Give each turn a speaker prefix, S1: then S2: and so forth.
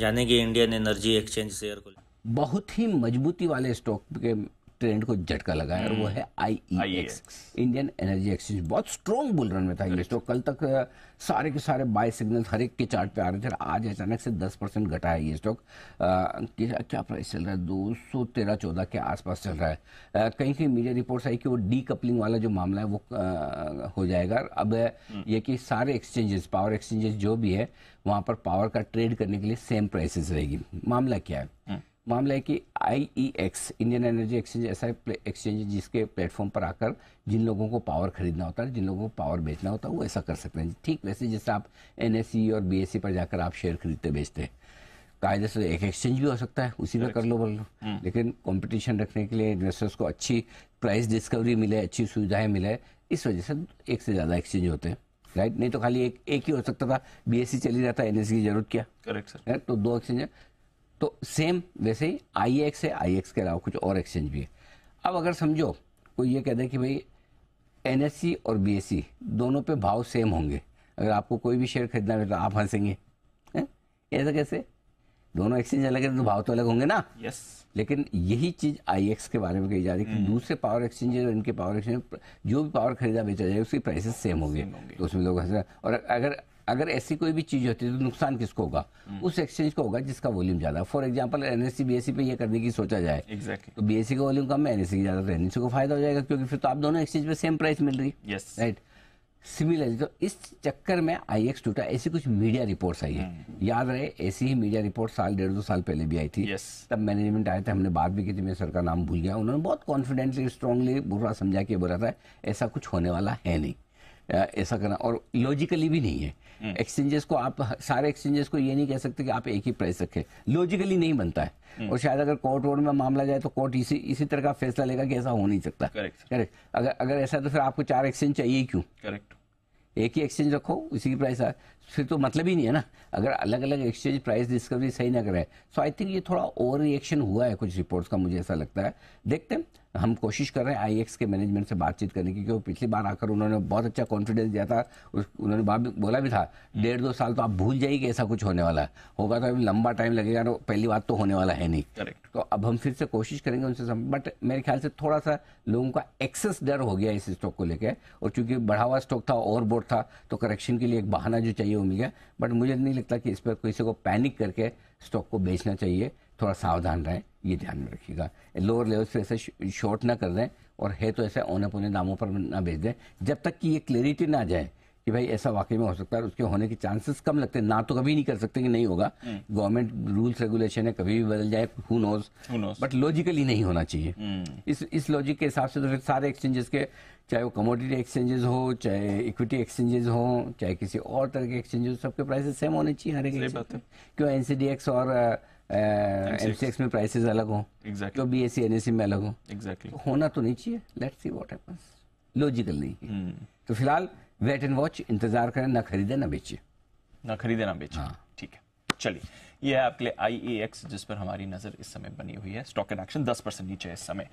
S1: जानेंगे Indian energy exchange share को बहुत ही मजबूती वाले स्टॉक के ट्रेंड को झटका लगा है और वो है I E X Indian energy exchange बहुत स्ट्रॉन्ग बुल रन में था ये स्टॉक तो कल तक सारे के सारे बाय सिग्नल हर एक के चार्ट पे आ रहे थे आज अचानक से 10 परसेंट घटा है ये स्टॉक क्या प्राइस चल रहा है दो सौ तेरह चौदह के आसपास चल रहा है कहीं कहीं मीडिया रिपोर्ट्स आई कि वो डी कपलिंग वाला जो मामला है वो आ, हो जाएगा अब हम्म। ये कि सारे एक्सचेंजेस पावर एक्सचेंजेस जो भी है वहाँ पर पावर का ट्रेड करने के लिए सेम प्राइसेस रहेगी मामला क्या है हम्म। मामला है कि आईईएक्स इंडियन एनर्जी एक्सचेंज ऐसा एक्सचेंज है जिसके प्लेटफॉर्म पर आकर जिन लोगों को पावर खरीदना होता है जिन लोगों को पावर बेचना होता है वो ऐसा कर सकते हैं ठीक वैसे जैसे आप एन e और बी e पर जाकर आप शेयर खरीदते बेचते हैं कायदे से एक एक्सचेंज भी हो सकता है उसी में कर लो बोल लो हम्म। लेकिन कंपटीशन रखने के लिए इन्वेस्टर्स को अच्छी प्राइस डिस्कवरी मिले अच्छी सुविधाएं मिले इस वजह से एक से ज़्यादा एक्सचेंज होते हैं राइट नहीं तो खाली एक एक ही हो सकता था बीएससी चली जाता एनएससी की जरूरत क्या करेक्ट सर तो दो एक्सचेंज है तो सेम वैसे ही आई एक्स है आई एक्स के अलावा कुछ और एक्सचेंज भी है अब अगर समझो कोई ये कह दे कि भाई एन और बी दोनों पे भाव सेम होंगे अगर आपको कोई भी शेयर खरीदना है तो आप हंसेंगे ऐसा कैसे दोनों एक्सचेंज अलग है तो भाव तो अलग होंगे ना यस yes. लेकिन यही चीज आई एक्स के बारे में कही जा रही है कि हम्म। दूसरे पावर एक्सचेंज और इनके पावर एक्सचेंज जो भी पावर खरीदा बेचा जाए उसकी प्राइसेस सेम होंगे तो उसमें लोग हंस रहे और अगर अगर ऐसी कोई भी चीज़ होती है तो नुकसान किसको होगा हम्म। उस एक्सचेंज को होगा जिसका वॉल्यूम ज़्यादा for example N S E पे ये करने की सोचा जाए exactly. तो बी e का वॉल्यूम कम है एन e की ज़्यादा एन तो e को फायदा हो जाएगा क्योंकि फिर तो आप दोनों एक्सचेंज पे सेम प्राइस मिल रही है yes. राइट सिमिलरली तो इस चक्कर में आई एक्स टूटा ऐसी कुछ मीडिया रिपोर्ट्स आई है हम्म। याद रहे ऐसी ही मीडिया रिपोर्ट साल डेढ़ दो साल पहले भी आई थी तब मैनेजमेंट आए थे हमने बात भी की थी मैं सर का नाम भूल गया उन्होंने बहुत कॉन्फिडेंटली स्ट्रांगली बुरा समझा के बोला था ऐसा कुछ होने वाला है नहीं ऐसा करना और लॉजिकली भी नहीं है एक्सचेंजेस हम्म। को आप सारे एक्सचेंजेस को ये नहीं कह सकते कि आप एक ही प्राइस रखें लॉजिकली नहीं बनता है हम्म। और शायद अगर कोर्ट वोर्ट में मामला जाए तो कोर्ट इसी इसी तरह का फैसला लेगा कि ऐसा हो नहीं सकता करेक्ट करेक्ट अगर अगर ऐसा तो फिर आपको चार एक्सचेंज चाहिए क्यों करेक्ट एक ही एक्सचेंज रखो उसी की प्राइस फिर तो मतलब ही नहीं है ना अगर अलग अलग एक्सचेंज प्राइस डिस्कवरी सही ना करे सो आई थिंक ये थोड़ा ओवर रिएक्शन हुआ है कुछ रिपोर्ट्स का मुझे ऐसा लगता है देखते हैं हम कोशिश कर रहे हैं आई के मैनेजमेंट से बातचीत करने की क्योंकि पिछली बार आकर उन्होंने बहुत अच्छा कॉन्फिडेंस दिया था उन्होंने बोला भी था डेढ़ दो साल तो आप भूल जाइए कि ऐसा कुछ होने वाला है होगा तो अभी लंबा टाइम लगेगा तो पहली बात तो होने वाला है नहीं करेक्ट तो अब हम फिर से कोशिश करेंगे उनसे बट मेरे ख्याल से थोड़ा सा लोगों का एक्सेस डर हो गया इस स्टॉक को लेकर और चूंकि बढ़ा हुआ स्टॉक था ओवरबोर्ड था तो करेक्शन के लिए एक बहाना जो चाहिए उम्मीद है बट मुझे नहीं लगता कि इस पर किसी को पैनिक करके स्टॉक को बेचना चाहिए थोड़ा सावधान रहें ये ध्यान में रखिएगा लोअर लेवल्स पे ऐसे शॉर्ट ना कर दें और है तो ऐसे औने पौने दामों पर ना बेच दें जब तक कि ये क्लियरिटी ना आ जाए कि भाई ऐसा वाकई में हो सकता है उसके होने के चांसेस कम लगते हैं ना तो कभी नहीं कर सकते कि नहीं होगा हम्म। गवर्नमेंट रूल्स रेगुलेशन है कभी भी बदल जाए हु नोज बट लॉजिकली नहीं होना चाहिए हम्म। इस इस लॉजिक के हिसाब से तो फिर सारे एक्सचेंजेस के चाहे वो कमोडिटी एक्सचेंजेस हो चाहे इक्विटी एक्सचेंजेस हो चाहे किसी और तरह के एक्सचेंजेस सबके प्राइसेस सेम होने चाहिए हर एक क्यों एन और एमसीएक्स में प्राइसेस अलग हो exactly. बी एस सी में अलग हो exactly. तो होना तो नहीं चाहिए लेट्स सी वॉट है लॉजिकल हम्म। नहीं तो फिलहाल वेट एंड वॉच इंतजार करें ना खरीदे ना बेचे ना खरीदे ना बेचे हाँ ठीक है चलिए यह है आपके लिए आई ए एक्स जिस पर हमारी नजर इस समय बनी हुई है स्टॉक एंड एक्शन दस परसेंट नीचे है इस समय